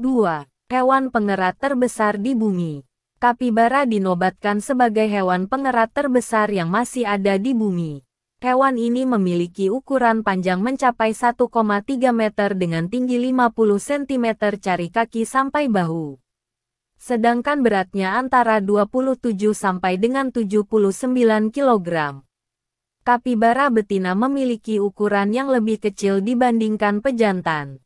2. Hewan pengerat terbesar di bumi. Kapibara dinobatkan sebagai hewan pengerat terbesar yang masih ada di bumi. Hewan ini memiliki ukuran panjang mencapai 1,3 meter dengan tinggi 50 cm cari kaki sampai bahu. Sedangkan beratnya antara 27 sampai dengan 79 kg. Kapibara betina memiliki ukuran yang lebih kecil dibandingkan pejantan.